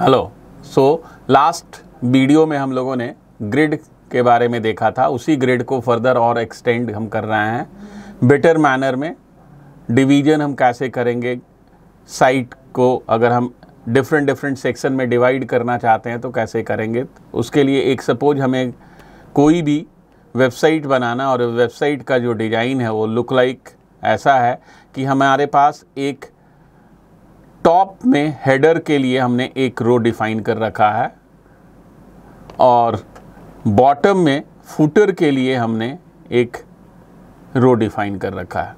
hello so last video में हम लोगों ने ग्रिड के बारे में देखा था उसी ग्रिड को फर्दर और एक्सटेंड हम कर रहे हैं बेटर मैनर में डिवीजन हम कैसे करेंगे साइट को अगर हम डिफरेंट डिफरेंट सेक्शन में डिवाइड करना चाहते हैं तो कैसे करेंगे उसके लिए एक सपोज हमें कोई भी वेबसाइट बनाना और वेबसाइट का जो डिज़ाइन है वो लुक लाइक ऐसा है कि हमारे पास एक टॉप में हेडर के लिए हमने एक रो डिफाइन कर रखा है और बॉटम में फुटर के लिए हमने एक रो डिफाइन कर रखा है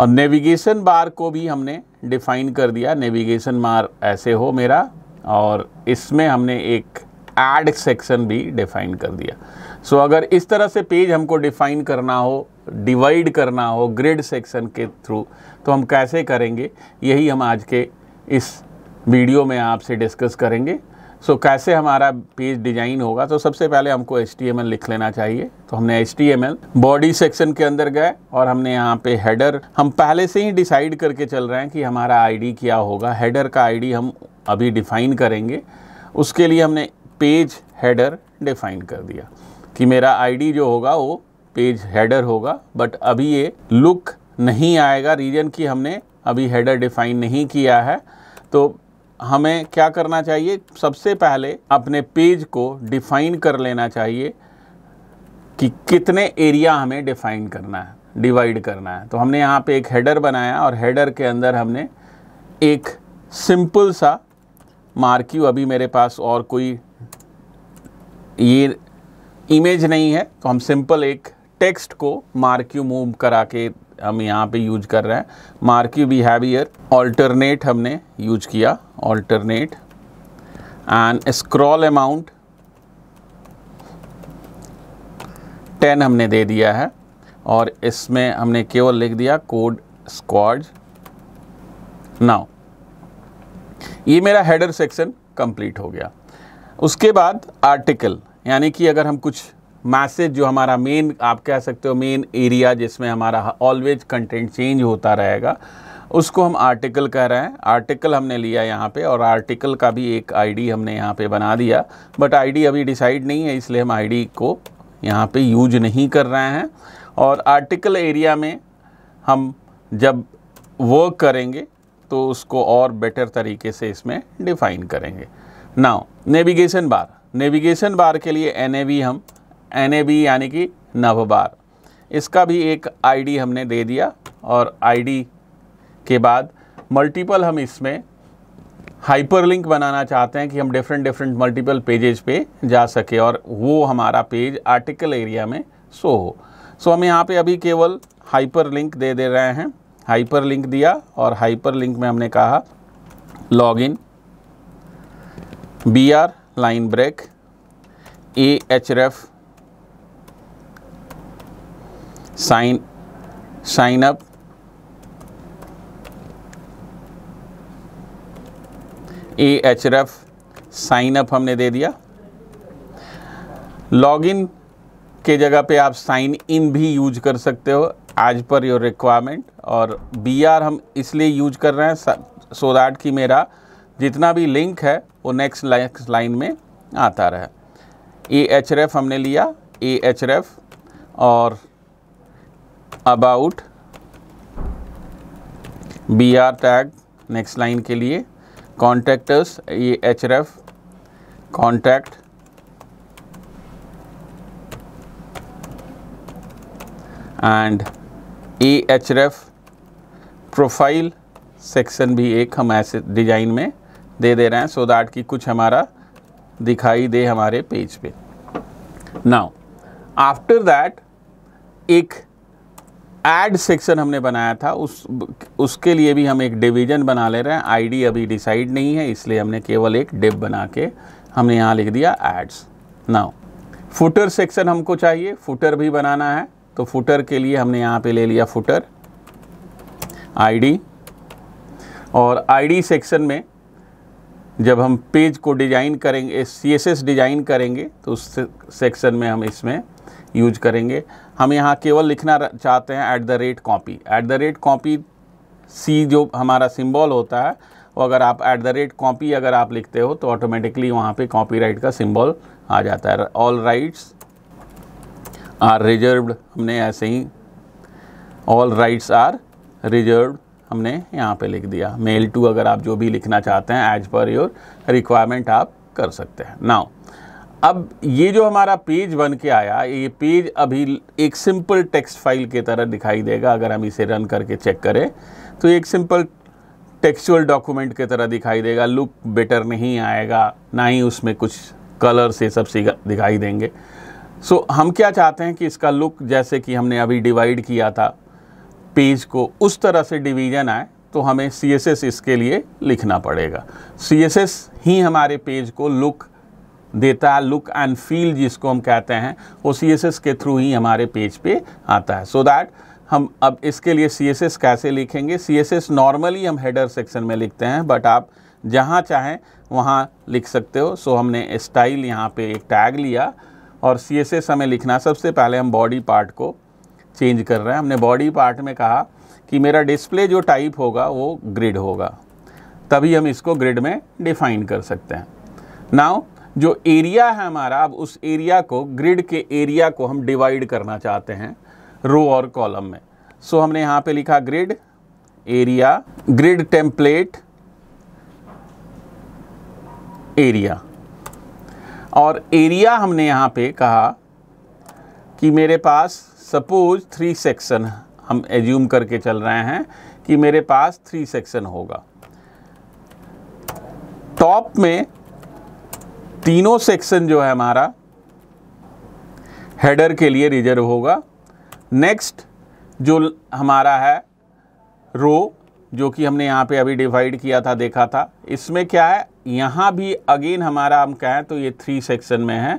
और नेविगेशन बार को भी हमने डिफाइन कर दिया नेविगेशन बार ऐसे हो मेरा और इसमें हमने एक एड सेक्शन भी डिफाइन कर दिया सो so, अगर इस तरह से पेज हमको डिफाइन करना हो डिवाइड करना हो ग्रिड सेक्शन के थ्रू तो हम कैसे करेंगे यही हम आज के इस वीडियो में आपसे डिस्कस करेंगे सो so, कैसे हमारा पेज डिजाइन होगा तो सबसे पहले हमको एच लिख लेना चाहिए तो हमने एच बॉडी सेक्शन के अंदर गए और हमने यहाँ पे हेडर हम पहले से ही डिसाइड करके चल रहे हैं कि हमारा आईडी क्या होगा हेडर का आईडी हम अभी डिफाइन करेंगे उसके लिए हमने पेज हेडर डिफाइन कर दिया कि मेरा आईडी जो होगा वो पेज हेडर होगा बट अभी ये लुक नहीं आएगा रीजन की हमने अभी हेडर डिफाइन नहीं किया है तो हमें क्या करना चाहिए सबसे पहले अपने पेज को डिफाइन कर लेना चाहिए कि कितने एरिया हमें डिफाइन करना है डिवाइड करना है तो हमने यहाँ पे एक हेडर बनाया और हेडर के अंदर हमने एक सिंपल सा मार्क्यू अभी मेरे पास और कोई ये इमेज नहीं है तो हम सिंपल एक टेक्स्ट को मार्क्यू मूव करा के हम यहाँ पे यूज कर रहे हैं मार्क्यू बिहेवियर ऑल्टरनेट हमने यूज किया alternate and scroll amount ten हमने दे दिया है और इसमें हमने केवल लिख दिया कोड स्क्वाड नाउ ये मेरा हेडर सेक्शन कंप्लीट हो गया उसके बाद आर्टिकल यानी कि अगर हम कुछ मैसेज जो हमारा मेन आप कह सकते हो मेन एरिया जिसमें हमारा ऑलवेज कंटेंट चेंज होता रहेगा उसको हम आर्टिकल कह रहे हैं आर्टिकल हमने लिया यहाँ पे और आर्टिकल का भी एक आईडी हमने यहाँ पे बना दिया बट आईडी अभी डिसाइड नहीं है इसलिए हम आईडी को यहाँ पे यूज नहीं कर रहे हैं और आर्टिकल एरिया में हम जब वर्क करेंगे तो उसको और बेटर तरीके से इसमें डिफ़ाइन करेंगे now navigation bar navigation bar के लिए एन हम एन यानी कि नवबार इसका भी एक आईडी हमने दे दिया और आईडी के बाद मल्टीपल हम इसमें हाइपरलिंक बनाना चाहते हैं कि हम डिफरेंट डिफरेंट मल्टीपल पेजेज पे जा सके और वो हमारा पेज आर्टिकल एरिया में शो हो सो हम यहाँ पे अभी केवल हाइपरलिंक दे दे रहे हैं हाइपरलिंक दिया और हाइपरलिंक में हमने कहा log in B R line break A H ref sign sign up A H ref sign up हमने दे दिया इन के जगह पे आप साइन इन भी यूज कर सकते हो आज पर योर रिक्वायरमेंट और बी आर हम इसलिए यूज कर रहे हैं सो दैट कि मेरा जितना भी लिंक है वो नेक्स्ट लाइन में आता रहे ए एच रफ हमने लिया ए एच रफ और about B R tag next line के लिए कॉन्टैक्टर्स ये H F contact and A H F profile section भी एक हम ऐसे डिजाइन में दे दे रहे हैं सो so दैट कि कुछ हमारा दिखाई दे हमारे पेज पे नाउ आफ्टर दैट एक एड सेक्शन हमने बनाया था उस उसके लिए भी हम एक डिवीजन बना ले रहे हैं आईडी अभी डिसाइड नहीं है इसलिए हमने केवल एक डिव बना के हमने यहाँ लिख दिया एड्स नाउ फुटर सेक्शन हमको चाहिए फुटर भी बनाना है तो फुटर के लिए हमने यहाँ पे ले लिया फुटर आईडी और आईडी सेक्शन में जब हम पेज को डिजाइन करेंगे सी एस एस डिजाइन करेंगे तो उस सेक्शन में हम इसमें यूज करेंगे हम यहाँ केवल लिखना चाहते हैं at the rate copy at the rate copy C जो हमारा सिंबल होता है वो अगर आप एट द रेट कॉपी अगर आप लिखते हो तो ऑटोमेटिकली वहाँ पे कॉपीराइट का सिंबल आ जाता है ऑल राइट्स आर रिजर्व हमने ऐसे ही ऑल राइट्स आर रिजर्व हमने यहाँ पे लिख दिया मेल टू अगर आप जो भी लिखना चाहते हैं एज पर योर रिक्वायरमेंट आप कर सकते हैं नाउ अब ये जो हमारा पेज बन के आया ये पेज अभी एक सिंपल टेक्स्ट फाइल के तरह दिखाई देगा अगर हम इसे रन करके चेक करें तो एक सिंपल टेक्सचुअल डॉक्यूमेंट के तरह दिखाई देगा लुक बेटर नहीं आएगा ना ही उसमें कुछ कलर से सब दिखाई देंगे सो so, हम क्या चाहते हैं कि इसका लुक जैसे कि हमने अभी डिवाइड किया था पेज को उस तरह से डिवीजन आए तो हमें सी इसके लिए लिखना पड़ेगा सी ही हमारे पेज को लुक देता है लुक एंड फील जिसको हम कहते हैं वो सी के थ्रू ही हमारे पेज पे आता है सो so दैट हम अब इसके लिए सी कैसे लिखेंगे सी नॉर्मली हम हेडर सेक्शन में लिखते हैं बट आप जहाँ चाहें वहाँ लिख सकते हो सो so हमने स्टाइल यहाँ पे एक टैग लिया और सी एस एस हमें लिखना सबसे पहले हम बॉडी पार्ट को चेंज कर रहे हैं हमने बॉडी पार्ट में कहा कि मेरा डिस्प्ले जो टाइप होगा वो ग्रिड होगा तभी हम इसको ग्रिड में डिफाइन कर सकते हैं नाउ जो एरिया है हमारा अब उस एरिया को ग्रिड के एरिया को हम डिवाइड करना चाहते हैं रो और कॉलम में सो हमने यहाँ पे लिखा grid area grid template area और एरिया हमने यहाँ पे कहा कि मेरे पास सपोज थ्री सेक्शन हम एज्यूम करके चल रहे हैं कि मेरे पास थ्री सेक्शन होगा टॉप में तीनों सेक्शन जो है हमारा हेडर के लिए रिजर्व होगा नेक्स्ट जो हमारा है रो जो कि हमने यहाँ पे अभी डिवाइड किया था देखा था इसमें क्या है यहाँ भी अगेन हमारा हम कहें तो ये थ्री सेक्शन में है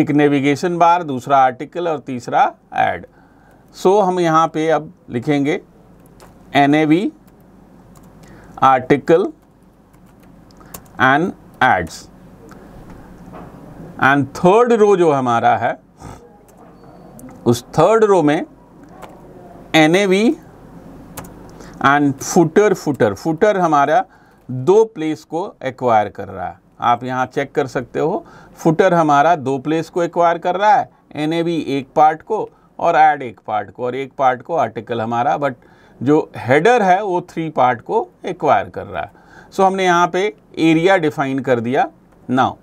एक नेविगेशन बार दूसरा आर्टिकल और तीसरा एड सो so, हम यहाँ पे अब लिखेंगे एन article and ads and third row जो हमारा है उस थर्ड रो में एन एंड फुटर फुटर फुटर हमारा दो प्लेस को एक्वायर कर रहा है आप यहाँ चेक कर सकते हो फुटर हमारा दो प्लेस को एक्वायर कर रहा है एन एक पार्ट को और एड एक पार्ट को और एक पार्ट को आर्टिकल हमारा बट जो हेडर है वो थ्री पार्ट को एक्वायर कर रहा है सो so, हमने यहाँ पे एरिया डिफाइन कर दिया नाउ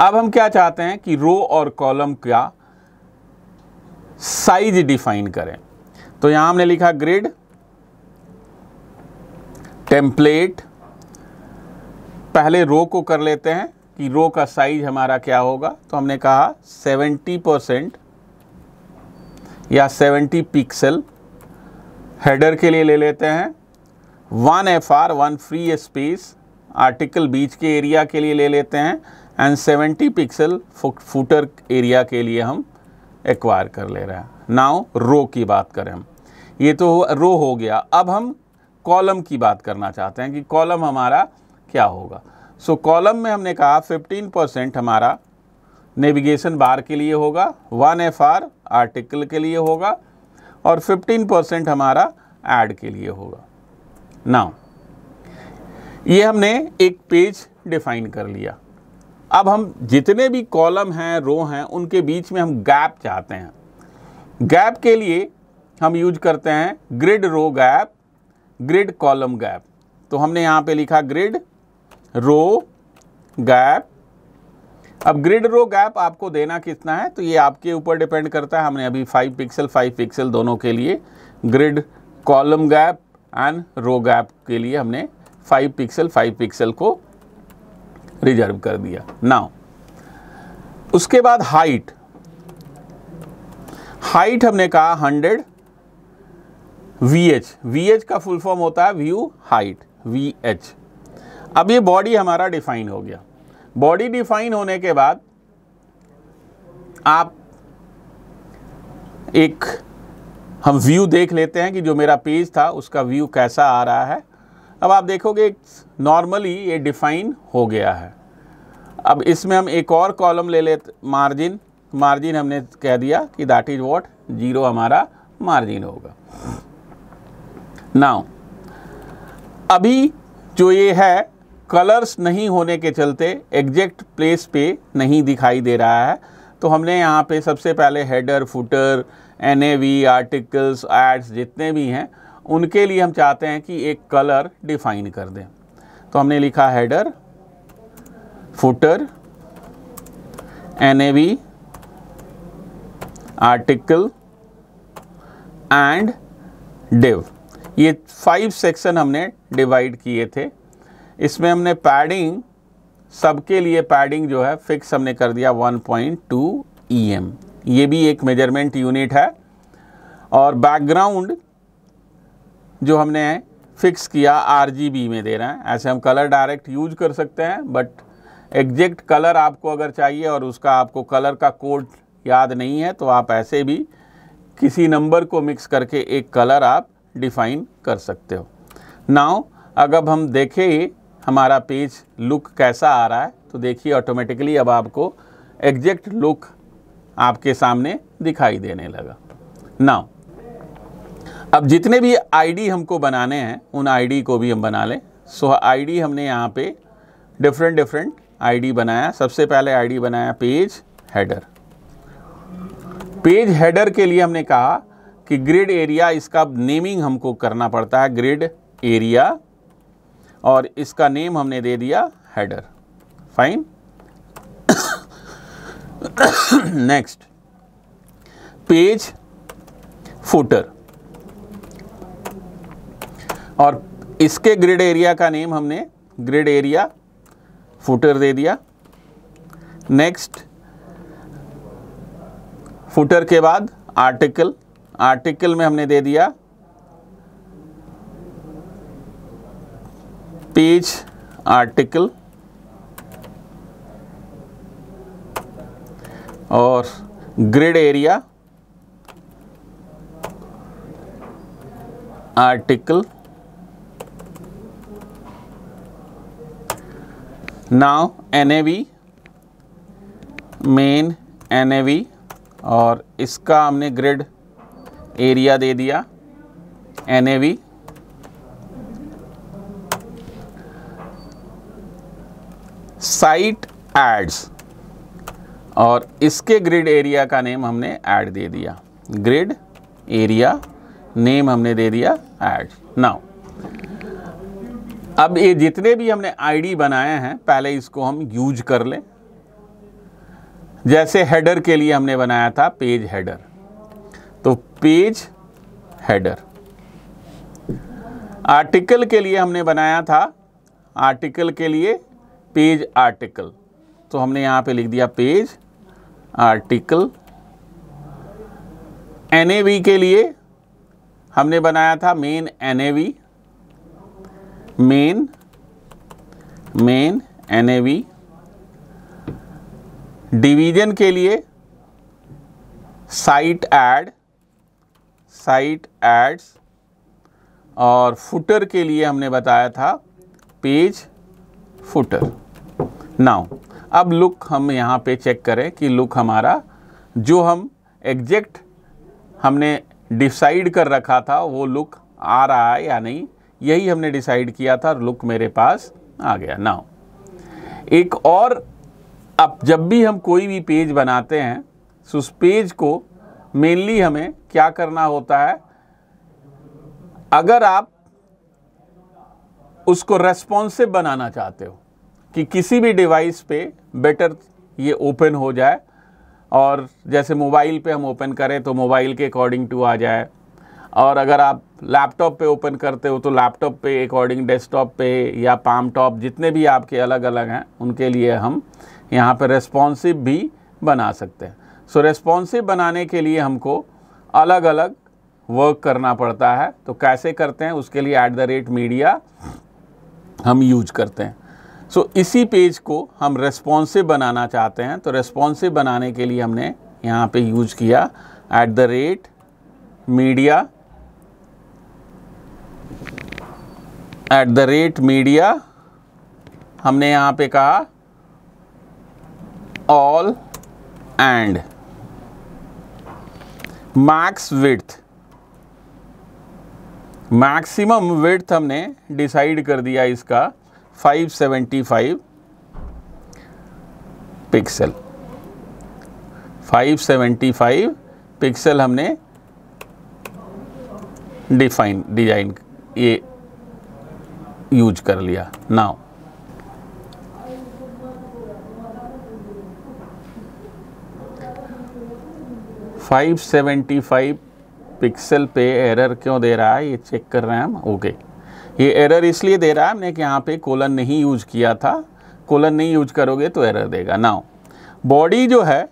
अब हम क्या चाहते हैं कि रो और कॉलम का साइज डिफाइन करें तो यहां हमने लिखा ग्रिड टेम्पलेट पहले रो को कर लेते हैं कि रो का साइज हमारा क्या होगा तो हमने कहा 70 परसेंट या 70 पिक्सल हेडर के लिए ले लेते हैं one F R one free space article बीच के एरिया के लिए ले लेते हैं एंड 70 पिक्सल फुटर एरिया के लिए हम एक्वायर कर ले रहे हैं नाउ रो की बात करें हम ये तो रो हो गया अब हम कॉलम की बात करना चाहते हैं कि कॉलम हमारा क्या होगा सो so, कॉलम में हमने कहा 15 परसेंट हमारा नेविगेशन बार के लिए होगा वन एफ आर आर्टिकल के लिए होगा और 15 परसेंट हमारा एड के लिए होगा नाउ ये हमने एक पेज डिफाइन कर लिया अब हम जितने भी कॉलम हैं रो हैं उनके बीच में हम गैप चाहते हैं गैप के लिए हम यूज करते हैं grid row gap grid column gap तो हमने यहाँ पे लिखा ग्रिड रो गैप अब ग्रिड रो गैप आपको देना कितना है तो ये आपके ऊपर डिपेंड करता है हमने अभी फाइव पिक्सल फाइव पिक्सल दोनों के लिए grid column gap and row gap के लिए हमने फाइव पिक्सल फाइव पिक्सल को रिजर्व कर दिया नाउ उसके बाद हाइट हाइट हमने कहा hundred V H V H का फुल फॉर्म होता है व्यू हाइट वी एच अब ये बॉडी हमारा डिफाइन हो गया बॉडी डिफाइन होने के बाद आप एक हम व्यू देख लेते हैं कि जो मेरा पेज था उसका व्यू कैसा आ रहा है अब आप देखोगे नॉर्मली ये डिफाइन हो गया है अब इसमें हम एक और कॉलम ले लेते मार्जिन मार्जिन हमने कह दिया कि दैट इज़ वॉट जीरो हमारा मार्जिन होगा नाउ अभी जो ये है कलर्स नहीं होने के चलते एग्जैक्ट प्लेस पे नहीं दिखाई दे रहा है तो हमने यहाँ पे सबसे पहले header footer and articles ads जितने भी हैं उनके लिए हम चाहते हैं कि एक कलर डिफाइन कर दें तो हमने लिखा header footer NAV article and div ये फाइव सेक्शन हमने डिवाइड किए थे इसमें हमने पैडिंग सबके लिए पैडिंग जो है फिक्स हमने कर दिया 1.2 पॉइंट EM ये भी एक मेजरमेंट यूनिट है और बैकग्राउंड जो हमने फिक्स किया आर में दे रहे हैं ऐसे हम कलर डायरेक्ट यूज कर सकते हैं बट एग्जैक्ट कलर आपको अगर चाहिए और उसका आपको कलर का कोड याद नहीं है तो आप ऐसे भी किसी नंबर को मिक्स करके एक कलर आप डिफाइन कर सकते हो नाउ अगर हम देखें हमारा पेज लुक कैसा आ रहा है तो देखिए ऑटोमेटिकली अब आपको एग्जैक्ट लुक आपके सामने दिखाई देने लगा नाउ अब जितने भी आईडी हमको बनाने हैं उन आईडी को भी हम बना लें सो आईडी हमने यहाँ पे डिफरेंट डिफरेंट आईडी बनाया सबसे पहले आईडी बनाया पेज हेडर पेज हेडर के लिए हमने कहा कि ग्रिड एरिया इसका नेमिंग हमको करना पड़ता है ग्रिड एरिया और इसका नेम हमने दे दिया header fine next page footer और इसके ग्रिड एरिया का नेम हमने ग्रिड एरिया फुटर दे दिया नेक्स्ट फुटर के बाद आर्टिकल आर्टिकल में हमने दे दिया पेज आर्टिकल और grid area article nav N A V main N A V और इसका हमने ग्रिड एरिया दे दिया N A V site ads और इसके ग्रिड एरिया का नेम हमने ऐड दे दिया ग्रिड एरिया नेम हमने दे दिया ऐड नाउ अब ये जितने भी हमने आईडी बनाए हैं पहले इसको हम यूज कर लें जैसे हेडर के लिए हमने बनाया था पेज हेडर तो पेज हेडर आर्टिकल के लिए हमने बनाया था आर्टिकल के लिए पेज आर्टिकल तो हमने यहां पे लिख दिया पेज आर्टिकल एन के लिए हमने बनाया था main N main main N division के लिए साइट एड साइट एड्स और फुटर के लिए हमने बताया था पेज फुटर नाउ अब लुक हम यहाँ पे चेक करें कि लुक हमारा जो हम एग्जैक्ट हमने डिसाइड कर रखा था वो लुक आ रहा है या नहीं यही हमने डिसाइड किया था लुक मेरे पास आ गया नाउ एक और अब जब भी हम कोई भी पेज बनाते हैं तो उस पेज को मेनली हमें क्या करना होता है अगर आप उसको रेस्पॉन्सिव बनाना चाहते हो कि किसी भी डिवाइस पे बेटर ये ओपन हो जाए और जैसे मोबाइल पे हम ओपन करें तो मोबाइल के अकॉर्डिंग टू आ जाए और अगर आप लैपटॉप पे ओपन करते हो तो लैपटॉप पे अकॉर्डिंग डेस्कटॉप पे या पाम टॉप जितने भी आपके अलग अलग हैं उनके लिए हम यहाँ पर रेस्पॉन्सिव भी बना सकते हैं सो so, रेस्पॉन्सिव बनाने के लिए हमको अलग अलग वर्क करना पड़ता है तो कैसे करते हैं उसके लिए ऐट द रेट मीडिया हम यूज करते हैं सो so, इसी पेज को हम रेस्पॉन्सिव बनाना चाहते हैं तो रेस्पॉन्सिव बनाने के लिए हमने यहाँ पे यूज किया at the rate media at the rate media हमने यहां पे कहा all and max width maximum width हमने डिसाइड कर दिया इसका 575 पिक्सल 575 पिक्सल हमने डिफाइन डिजाइन ये यूज कर लिया now five seventy five pixel पे एरर क्यों दे रहा है ये चेक कर रहे हैं हम ओके ये एरर इसलिए दे रहा है हमने कि यहाँ पे कोलन नहीं यूज किया था कोलन नहीं यूज करोगे तो एरर देगा नाउ बॉडी जो है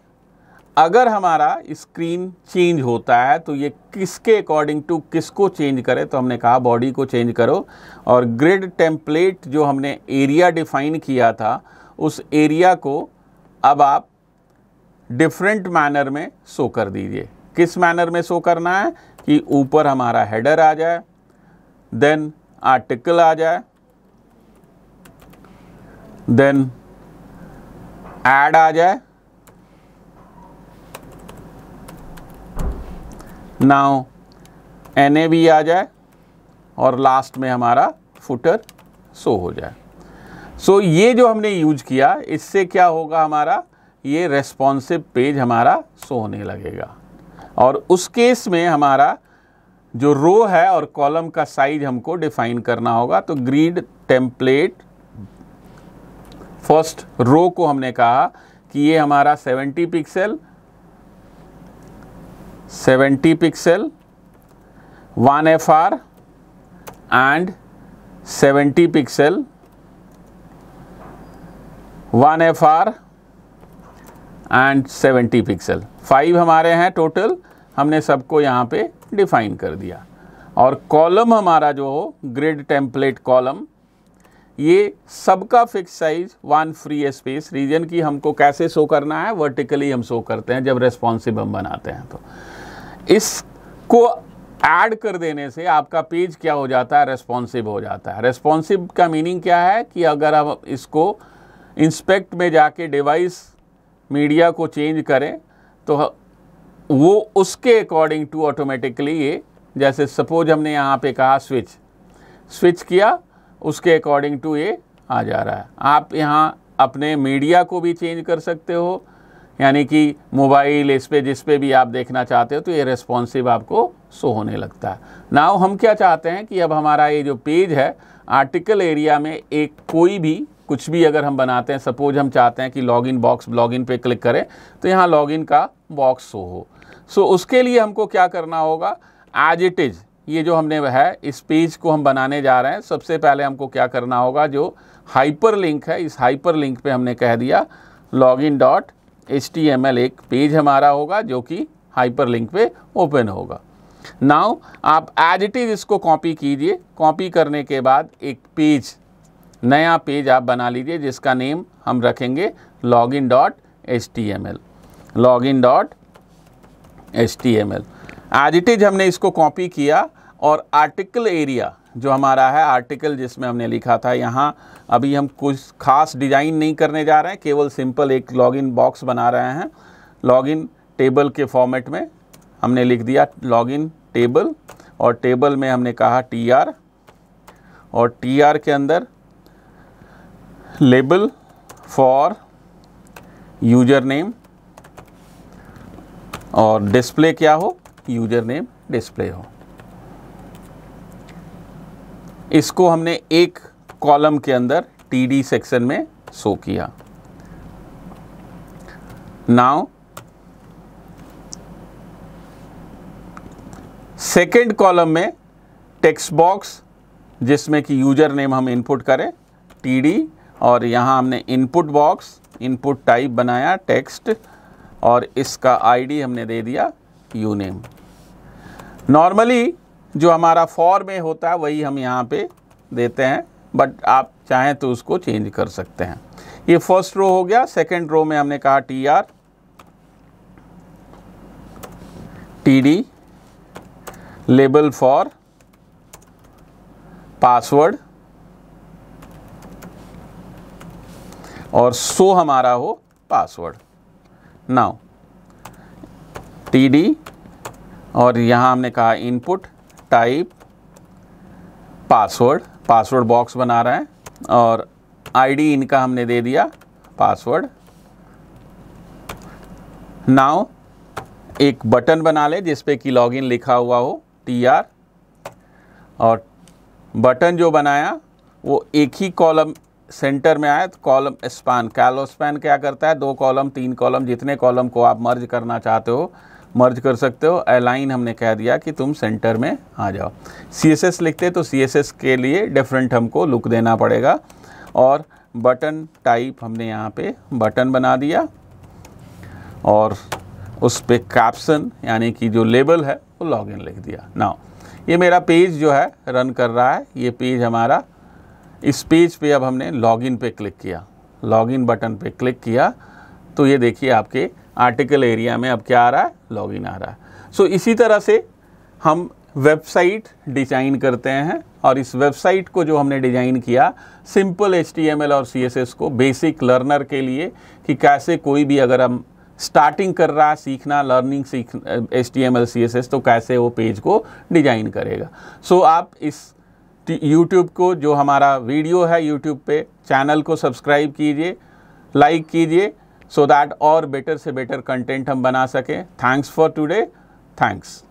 अगर हमारा स्क्रीन चेंज होता है तो ये किसके अकॉर्डिंग टू किसको चेंज करे तो हमने कहा बॉडी को चेंज करो और ग्रिड टेम्पलेट जो हमने एरिया डिफाइन किया था उस एरिया को अब आप डिफरेंट मैनर में शो कर दीजिए किस मैनर में शो करना है कि ऊपर हमारा हेडर आ जाए देन आर्टिकल आ जाए देन एड आ जाए नाउ एन ए भी आ जाए और लास्ट में हमारा फुटर सो हो जाए सो so, ये जो हमने यूज किया इससे क्या होगा हमारा ये रेस्पॉन्सिव पेज हमारा सो होने लगेगा और उस केस में हमारा जो रो है और कॉलम का साइज हमको डिफाइन करना होगा तो ग्रीड टेम्पलेट फर्स्ट रो को हमने कहा कि ये हमारा 70 pixel 70 pixel 1FR and 70 pixel 1FR and 70 pixel five हमारे हैं टोटल हमने सबको यहाँ पे डिफाइन कर दिया और कॉलम हमारा जो हो ग्रिड टेम्पलेट कॉलम ये सबका fix size one free space region की हमको कैसे शो करना है वर्टिकली हम शो करते हैं जब रेस्पॉन्सिव हम बनाते हैं तो इसको ऐड कर देने से आपका पेज क्या हो जाता है रेस्पॉन्सिव हो जाता है रेस्पॉन्सिव का मीनिंग क्या है कि अगर आप इसको इंस्पेक्ट में जाके डिवाइस मीडिया को चेंज करें तो वो उसके अकॉर्डिंग टू ऑटोमेटिकली ये जैसे सपोज हमने यहाँ पे कहा स्विच स्विच किया उसके अकॉर्डिंग टू ये आ जा रहा है आप यहाँ अपने मीडिया को भी चेंज कर सकते हो यानी कि मोबाइल इस पर जिस भी आप देखना चाहते हो तो ये रेस्पॉन्सिव आपको शो होने लगता है नाव हम क्या चाहते हैं कि अब हमारा ये जो पेज है आर्टिकल एरिया में एक कोई भी कुछ भी अगर हम बनाते हैं सपोज हम चाहते हैं कि लॉगिन बॉक्स लॉगिन पे क्लिक करें तो यहाँ लॉगिन का बॉक्स शो हो सो so, उसके लिए हमको क्या करना होगा एज इट इज़ ये जो हमने है इस पेज को हम बनाने जा रहे हैं सबसे पहले हमको क्या करना होगा जो हाइपर लिंक है इस हाइपर लिंक पर हमने कह दिया लॉगिन डॉट एच एक पेज हमारा होगा जो कि हाइपर लिंक पे ओपन होगा नाउ आप एज इट इज़ इसको कॉपी कीजिए कॉपी करने के बाद एक पेज नया पेज आप बना लीजिए जिसका नेम हम रखेंगे login dot H T M L login dot H T M L as it is हमने इसको कॉपी किया और आर्टिकल एरिया जो हमारा है आर्टिकल जिसमें हमने लिखा था यहाँ अभी हम कुछ खास डिज़ाइन नहीं करने जा रहे हैं केवल सिंपल एक लॉगिन बॉक्स बना रहे हैं लॉगिन टेबल के फॉर्मेट में हमने लिख दिया लॉगिन टेबल और टेबल में हमने कहा टी आर और टी आर के अंदर लेबल फॉर यूजर नेम और डिस्प्ले क्या हो यूजर नेम डिस्प्ले हो इसको हमने एक कॉलम के अंदर टीडी सेक्शन में शो किया नाउ सेकेंड कॉलम में टेक्स्ट बॉक्स जिसमें कि यूजर नेम हम इनपुट करें टीडी और यहां हमने इनपुट बॉक्स इनपुट टाइप बनाया टेक्स्ट और इसका आईडी हमने दे दिया यू नेम नॉर्मली जो हमारा फॉर में होता है वही हम यहाँ पे देते हैं बट आप चाहें तो उसको चेंज कर सकते हैं ये फर्स्ट रो हो गया सेकंड रो में हमने कहा T R T D label for password और सो हमारा हो पासवर्ड नाउ टी डी और यहाँ हमने कहा input type password password box बना रहा है और आईडी इनका हमने दे दिया पासवर्ड नाउ एक बटन बना ले जिसपे पे कि लॉगिन लिखा हुआ हो टी आर और बटन जो बनाया वो एक ही कॉलम सेंटर में आया तो कॉलम स्पान कैलो स्पैन क्या करता है दो कॉलम तीन कॉलम जितने कॉलम को आप मर्ज करना चाहते हो मर्ज कर सकते हो अलाइन हमने कह दिया कि तुम सेंटर में आ जाओ सी एस एस लिखते तो सी एस एस के लिए डिफरेंट हमको लुक देना पड़ेगा और बटन टाइप हमने यहाँ पे बटन बना दिया और उस पर कैप्सन यानी कि जो लेबल है वो लॉगिन लिख दिया ना ये मेरा पेज जो है रन कर रहा है ये पेज हमारा इस पेज पे अब हमने लॉगिन पे क्लिक किया लॉगिन बटन पे क्लिक किया तो ये देखिए आपके आर्टिकल एरिया में अब क्या आ रहा है लॉगिन आ रहा है सो so, इसी तरह से हम वेबसाइट डिजाइन करते हैं और इस वेबसाइट को जो हमने डिजाइन किया सिंपल एच और सी को बेसिक लर्नर के लिए कि कैसे कोई भी अगर हम स्टार्टिंग कर रहा है सीखना लर्निंग सीख H T M L C S S तो कैसे वो पेज को डिजाइन करेगा सो so, आप इस यूट्यूब को जो हमारा वीडियो है यूट्यूब पे चैनल को सब्सक्राइब कीजिए लाइक कीजिए सो दैट और बेटर से बेटर कंटेंट हम बना सकें थैंक्स फॉर टुडे थैंक्स